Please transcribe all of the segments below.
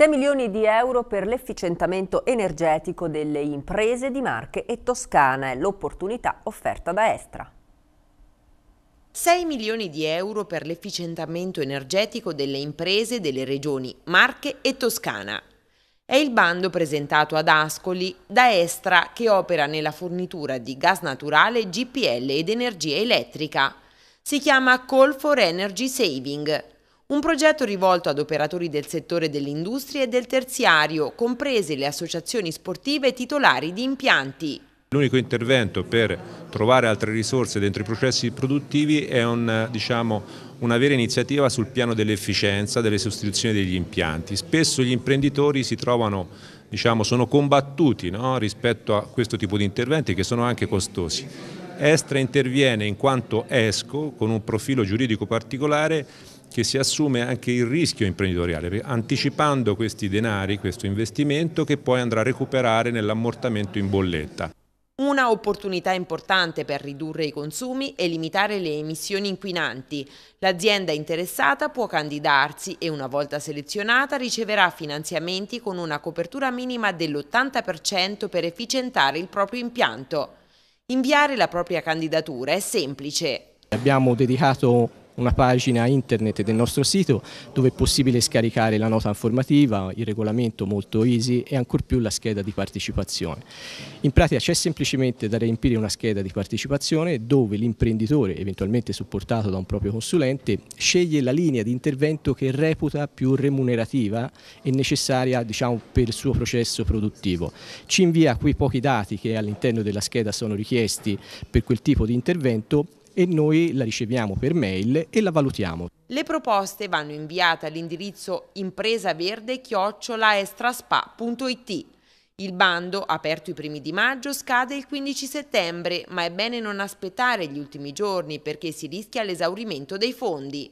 6 milioni di euro per l'efficientamento energetico delle imprese di Marche e Toscana è l'opportunità offerta da Estra. 6 milioni di euro per l'efficientamento energetico delle imprese delle regioni Marche e Toscana. È il bando presentato ad Ascoli da Estra che opera nella fornitura di gas naturale, GPL ed energia elettrica. Si chiama Call for Energy Saving un progetto rivolto ad operatori del settore dell'industria e del terziario, comprese le associazioni sportive titolari di impianti. L'unico intervento per trovare altre risorse dentro i processi produttivi è un, diciamo, una vera iniziativa sul piano dell'efficienza, delle sostituzioni degli impianti. Spesso gli imprenditori si trovano, diciamo, sono combattuti no, rispetto a questo tipo di interventi che sono anche costosi. Estra interviene in quanto ESCO con un profilo giuridico particolare che si assume anche il rischio imprenditoriale, anticipando questi denari, questo investimento che poi andrà a recuperare nell'ammortamento in bolletta. Una opportunità importante per ridurre i consumi e limitare le emissioni inquinanti. L'azienda interessata può candidarsi e una volta selezionata riceverà finanziamenti con una copertura minima dell'80% per efficientare il proprio impianto. Inviare la propria candidatura è semplice. Abbiamo dedicato una pagina internet del nostro sito dove è possibile scaricare la nota informativa, il regolamento molto easy e ancor più la scheda di partecipazione. In pratica c'è semplicemente da riempire una scheda di partecipazione dove l'imprenditore, eventualmente supportato da un proprio consulente, sceglie la linea di intervento che reputa più remunerativa e necessaria diciamo, per il suo processo produttivo. Ci invia quei pochi dati che all'interno della scheda sono richiesti per quel tipo di intervento e noi la riceviamo per mail e la valutiamo. Le proposte vanno inviate all'indirizzo impresaverde-estraspa.it. Il bando, aperto i primi di maggio, scade il 15 settembre, ma è bene non aspettare gli ultimi giorni perché si rischia l'esaurimento dei fondi.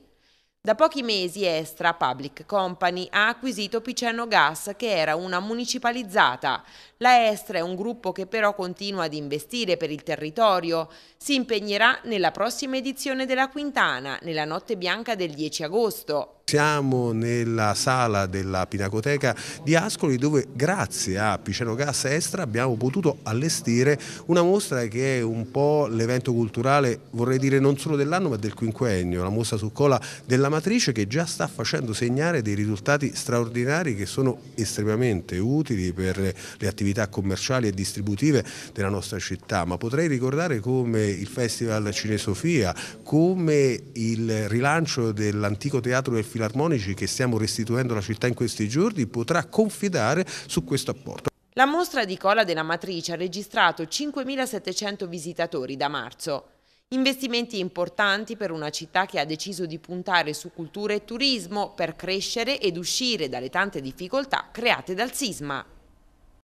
Da pochi mesi Estra Public Company ha acquisito Picenno Gas, che era una municipalizzata. La Estra è un gruppo che però continua ad investire per il territorio. Si impegnerà nella prossima edizione della Quintana, nella notte bianca del 10 agosto. Siamo nella sala della Pinacoteca di Ascoli dove grazie a Piceno Gas Estra abbiamo potuto allestire una mostra che è un po' l'evento culturale, vorrei dire non solo dell'anno ma del quinquennio, la mostra su cola della matrice che già sta facendo segnare dei risultati straordinari che sono estremamente utili per le attività commerciali e distributive della nostra città, ma potrei ricordare come il Festival Cinesofia, come il rilancio dell'antico teatro del filarmonici che stiamo restituendo alla città in questi giorni potrà confidare su questo apporto. La mostra di Cola della Matrice ha registrato 5.700 visitatori da marzo. Investimenti importanti per una città che ha deciso di puntare su cultura e turismo per crescere ed uscire dalle tante difficoltà create dal sisma.